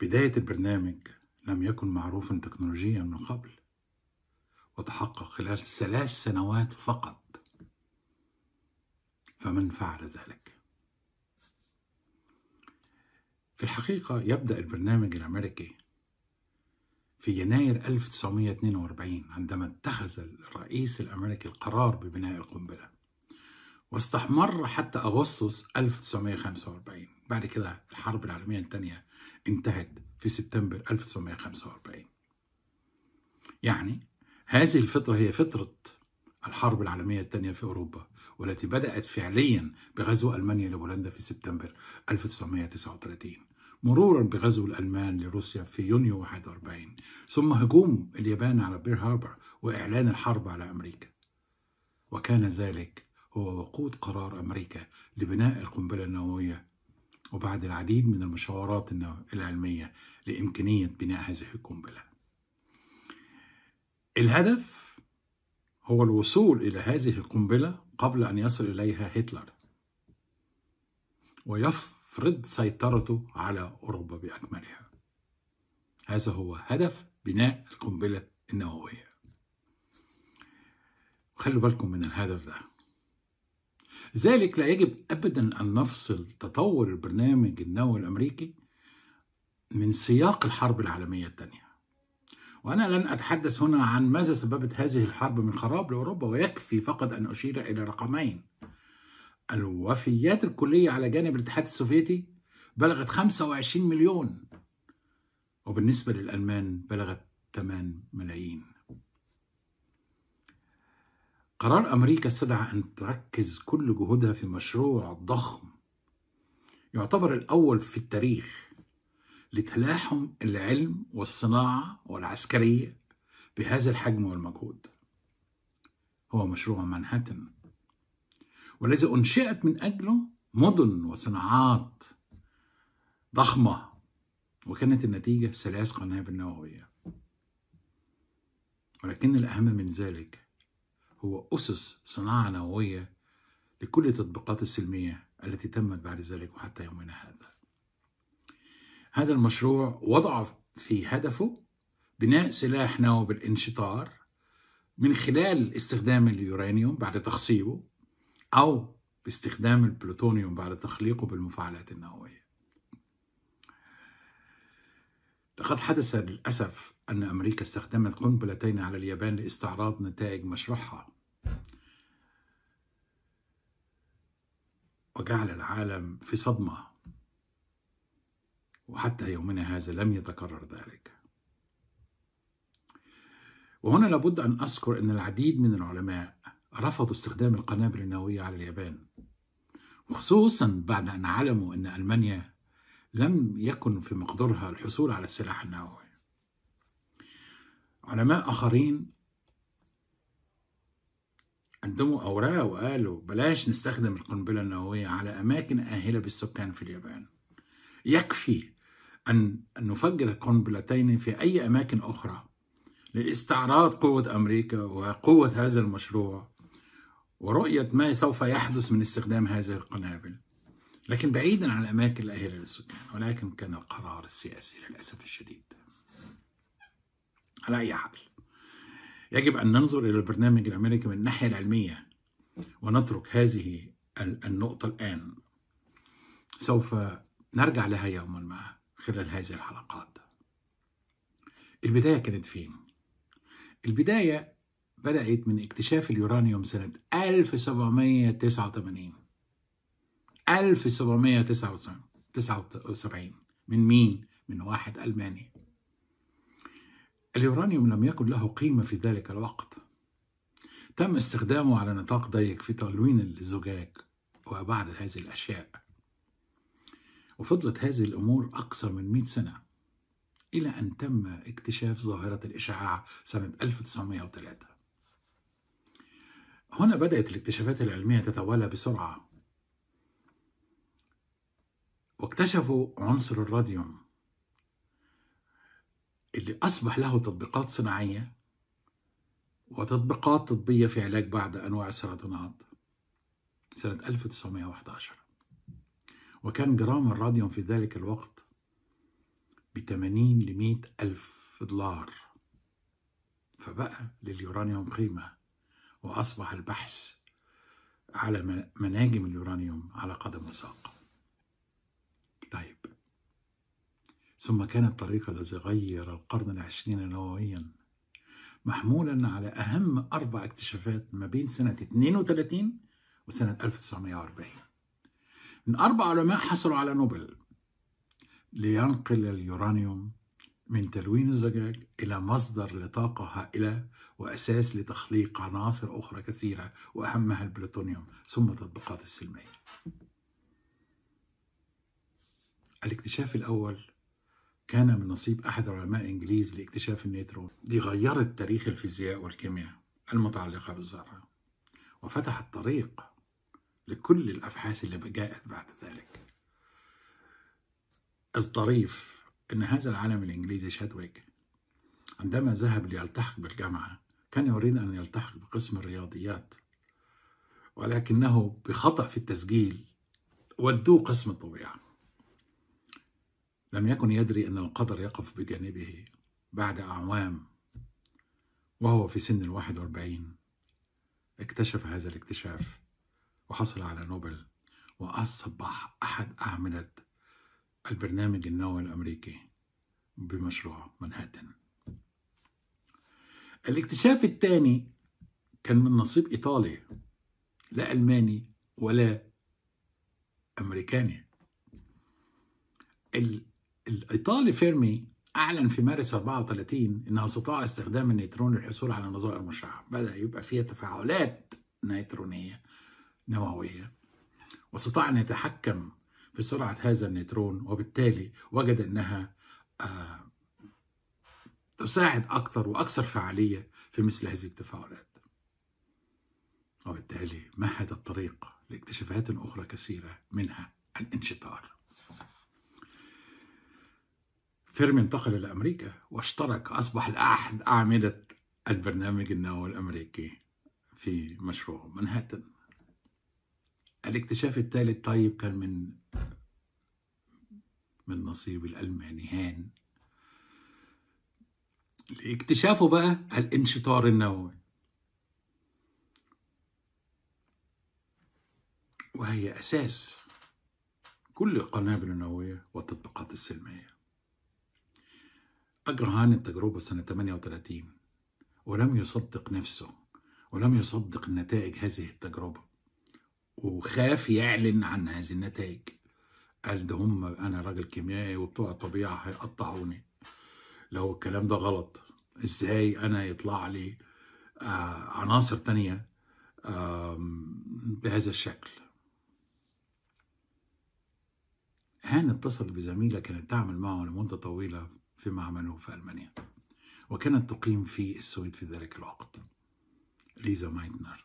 بداية البرنامج لم يكن معروفا تكنولوجيا من قبل وتحقق خلال ثلاث سنوات فقط فمن فعل ذلك في الحقيقة يبدأ البرنامج الأمريكي في يناير 1942 عندما اتخذ الرئيس الأمريكي القرار ببناء القنبلة واستمر حتى أغسطس 1945 بعد كده الحرب العالمية الثانية انتهت في سبتمبر 1945 يعني هذه الفترة هي فترة الحرب العالمية الثانية في أوروبا والتي بدأت فعليا بغزو ألمانيا لبولندا في سبتمبر 1939 مرورا بغزو الألمان لروسيا في يونيو 41 ثم هجوم اليابان على بير هاربر وإعلان الحرب على أمريكا وكان ذلك هو وقود قرار أمريكا لبناء القنبلة النووية وبعد العديد من المشاورات العلمية لإمكانية بناء هذه القنبلة الهدف هو الوصول إلى هذه القنبلة قبل أن يصل إليها هتلر ويفرض سيطرته على أوروبا بأكملها هذا هو هدف بناء القنبلة النووية خلوا بالكم من الهدف ده لذلك لا يجب أبدا أن نفصل تطور البرنامج النووي الأمريكي من سياق الحرب العالمية الثانية وأنا لن أتحدث هنا عن ماذا سببت هذه الحرب من خراب لأوروبا ويكفي فقط أن أشير إلى رقمين الوفيات الكلية على جانب الاتحاد السوفيتي بلغت 25 مليون وبالنسبة للألمان بلغت 8 ملايين قرار أمريكا استدعى أن تركز كل جهودها في مشروع ضخم يعتبر الأول في التاريخ لتلاحم العلم والصناعة والعسكرية بهذا الحجم والمجهود هو مشروع مانهاتن والذي أنشئت من أجله مدن وصناعات ضخمة وكانت النتيجة ثلاث قنابل نووية ولكن الأهم من ذلك هو أسس صناعة نووية لكل التطبيقات السلمية التي تمت بعد ذلك وحتى يومنا هذا هذا المشروع وضع في هدفه بناء سلاح نووي بالانشطار من خلال استخدام اليورانيوم بعد تخصيبه أو باستخدام البلوتونيوم بعد تخليقه بالمفاعلات النووية لقد حدث للأسف أن أمريكا استخدمت قنبلتين على اليابان لاستعراض نتائج مشروعها وجعل العالم في صدمة وحتى يومنا هذا لم يتكرر ذلك وهنا لابد أن أذكر أن العديد من العلماء رفضوا استخدام القنابل النووية على اليابان وخصوصا بعد أن علموا أن ألمانيا لم يكن في مقدورها الحصول على السلاح النووي علماء آخرين قدموا أوراق وقالوا بلاش نستخدم القنبلة النووية على أماكن آهلة بالسكان في اليابان يكفي أن نفجر قنبلتين في أي أماكن أخرى لاستعراض قوة أمريكا وقوة هذا المشروع ورؤية ما سوف يحدث من استخدام هذه القنابل لكن بعيدا عن الأماكن الأهلة للسكان ولكن كان القرار السياسي للأسف الشديد على أي حال يجب أن ننظر إلى البرنامج الأمريكي من الناحية العلمية ونترك هذه النقطة الآن سوف نرجع لها يوما ما خلال هذه الحلقات البداية كانت فين؟ البداية بدأت من اكتشاف اليورانيوم سنة 1789 1779 من مين؟ من واحد ألماني اليورانيوم لم يكن له قيمة في ذلك الوقت تم استخدامه على نطاق ضيق في تلوين الزجاج وبعض هذه الأشياء وفضلت هذه الأمور أكثر من 100 سنة إلى أن تم اكتشاف ظاهرة الإشعاع سنة 1903 هنا بدأت الاكتشافات العلمية تتوالى بسرعة واكتشفوا عنصر الراديوم اللي أصبح له تطبيقات صناعية وتطبيقات طبية في علاج بعض أنواع السرطانات سنة 1911 وكان جرام الراديوم في ذلك الوقت ب 80 ل 100 ألف دولار فبقى لليورانيوم قيمة وأصبح البحث على مناجم اليورانيوم على قدم وساق طيب ثم كان الطريق الذي غير القرن العشرين نوويا محمولا على أهم أربع اكتشافات ما بين سنة 32 وسنة 1940 من أربع علماء حصلوا على نوبل لينقل اليورانيوم من تلوين الزجاج إلى مصدر لطاقة هائلة وأساس لتخليق عناصر أخرى كثيرة وأهمها البلوتونيوم ثم تطبيقات السلمية الاكتشاف الأول كان من نصيب أحد علماء إنجليز لاكتشاف النيترون دي غيرت تاريخ الفيزياء والكيمياء المتعلقة بالذرة وفتحت طريق لكل الأبحاث اللي جاءت بعد ذلك الظريف أن هذا العالم الإنجليزي شادويك عندما ذهب ليلتحق بالجامعة كان يريد أن يلتحق بقسم الرياضيات ولكنه بخطأ في التسجيل ودوه قسم الطبيعة لم يكن يدري أن القدر يقف بجانبه بعد أعوام وهو في سن الواحد واربعين اكتشف هذا الاكتشاف وحصل على نوبل وأصبح أحد أعمدة البرنامج النووي الأمريكي بمشروع منهاتن الاكتشاف الثاني كان من نصيب إيطالي لا ألماني ولا أمريكاني الإيطالي فيرمي أعلن في مارس 34 أنه استطاع استخدام النيترون للحصول على نظائر مشعة بدأ يبقى فيها تفاعلات نيترونية نووية واستطاع أن يتحكم في سرعة هذا النيترون وبالتالي وجد أنها آه تساعد أكثر وأكثر فعالية في مثل هذه التفاعلات وبالتالي مهد الطريق لاكتشافات أخرى كثيرة منها الانشطار فيرم انتقل إلى أمريكا واشترك أصبح أحد أعمدة البرنامج النووي الأمريكي في مشروع منهاتن الاكتشاف الثالث طيب كان من من نصيب الألماني هان لاكتشافه بقى الانشطار النووي وهي أساس كل القنابل النووية والتطبيقات السلمية أجرى عن التجربة سنة 38 ولم يصدق نفسه ولم يصدق نتائج هذه التجربة وخاف يعلن عن هذه النتائج قال ده هم أنا راجل كيميائي وبتوع الطبيعة هيقطعوني لو الكلام ده غلط إزاي أنا يطلع لي آه، عناصر تانية بهذا الشكل هان اتصل بزميلة كانت تعمل معه لمدة طويلة فيما عملوه في ألمانيا وكانت تقيم في السويد في ذلك الوقت ليزا مايتنر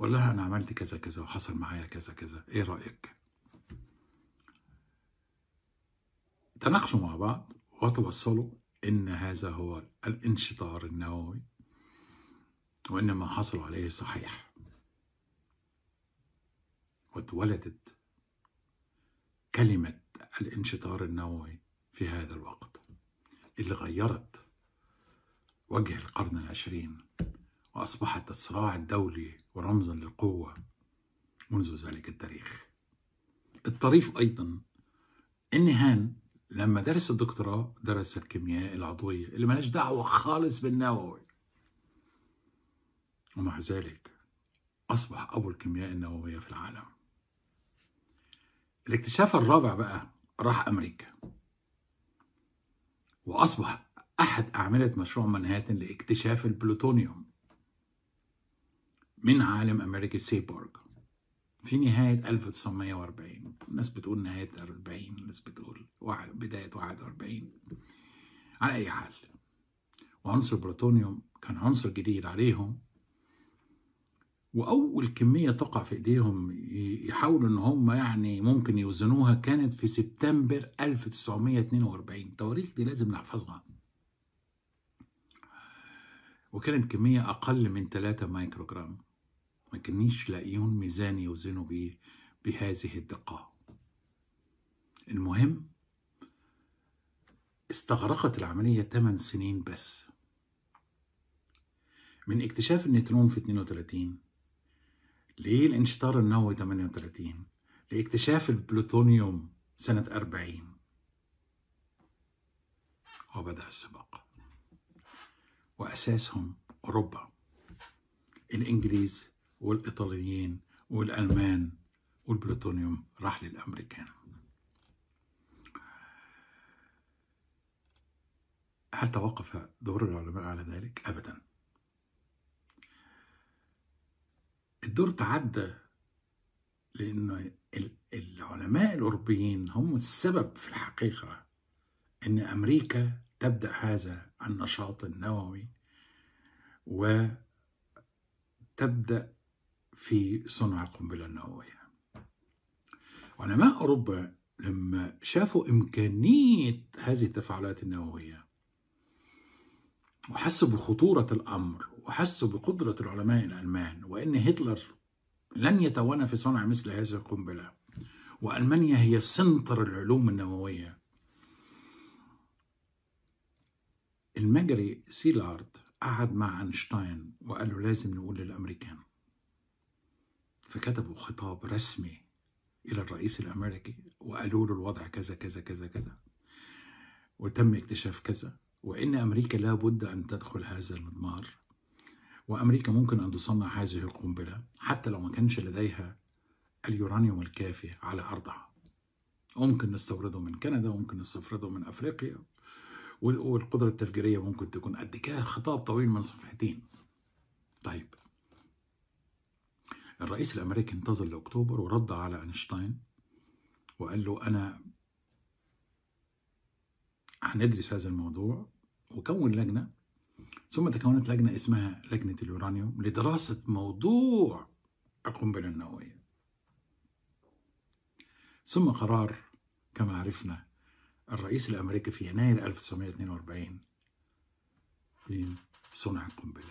لها أنا عملت كذا كذا وحصل معايا كذا كذا إيه رأيك؟ تناقشوا مع بعض وتوصلوا إن هذا هو الانشطار النووي وإن ما حصلوا عليه صحيح واتولدت كلمة الانشطار النووي في هذا الوقت اللي غيرت وجه القرن العشرين وأصبحت الصراع الدولي ورمزا للقوة منذ ذلك التاريخ الطريف أيضا أن هان لما درس الدكتوراه درس الكيمياء العضوية اللي مالهاش دعوة خالص بالنووي ومع ذلك أصبح أبو الكيمياء النووية في العالم الاكتشاف الرابع بقى راح أمريكا وأصبح أحد أعمدة مشروع منهاتن لاكتشاف البلوتونيوم من عالم أمريكي سيبورغ في نهاية 1940 الناس بتقول نهاية 40 الناس بتقول بداية 41 على أي حال وعنصر البلوتونيوم كان عنصر جديد عليهم واول كميه تقع في ايديهم يحاولوا ان هم يعني ممكن يوزنوها كانت في سبتمبر 1942 التواريخ دي لازم نحفظها وكانت كميه اقل من 3 مايكروجرام ما كانيش لاقيون ميزان يوزنوا بيه بهذه الدقه المهم استغرقت العمليه 8 سنين بس من اكتشاف النيترون في 32 ليه الانشطار النووي 38 لاكتشاف البلوتونيوم سنة 40 وبدأ السباق وأساسهم أوروبا الإنجليز والإيطاليين والألمان والبلوتونيوم راح للأمريكان هل توقف دور العلماء على ذلك؟ أبدا الدور تعدى لأن العلماء الأوروبيين هم السبب في الحقيقة أن أمريكا تبدأ هذا النشاط النووي وتبدأ في صنع قنبلة نووية علماء أوروبا لما شافوا إمكانية هذه التفاعلات النووية وحسوا بخطورة الأمر وحسوا بقدرة العلماء الألمان وأن هتلر لن يتوانى في صنع مثل هذه القنبلة وألمانيا هي سنتر العلوم النووية المجري سيلارد قعد مع أينشتاين وقال له لازم نقول للأمريكان فكتبوا خطاب رسمي إلى الرئيس الأمريكي وقالوا له الوضع كذا كذا كذا كذا وتم اكتشاف كذا وإن أمريكا لابد أن تدخل هذا المضمار وأمريكا ممكن أن تصنع هذه القنبلة حتى لو ما كانش لديها اليورانيوم الكافي على أرضها ممكن نستورده من كندا وممكن نستورده من أفريقيا والقدرة التفجيرية ممكن تكون قد كده خطاب طويل من صفحتين طيب الرئيس الأمريكي انتظر لأكتوبر ورد على أينشتاين وقال له أنا هندرس هذا الموضوع وكون لجنة ثم تكونت لجنة اسمها لجنة اليورانيوم لدراسة موضوع القنبلة النووية ثم قرار كما عرفنا الرئيس الأمريكي في يناير 1942 بصنع القنبلة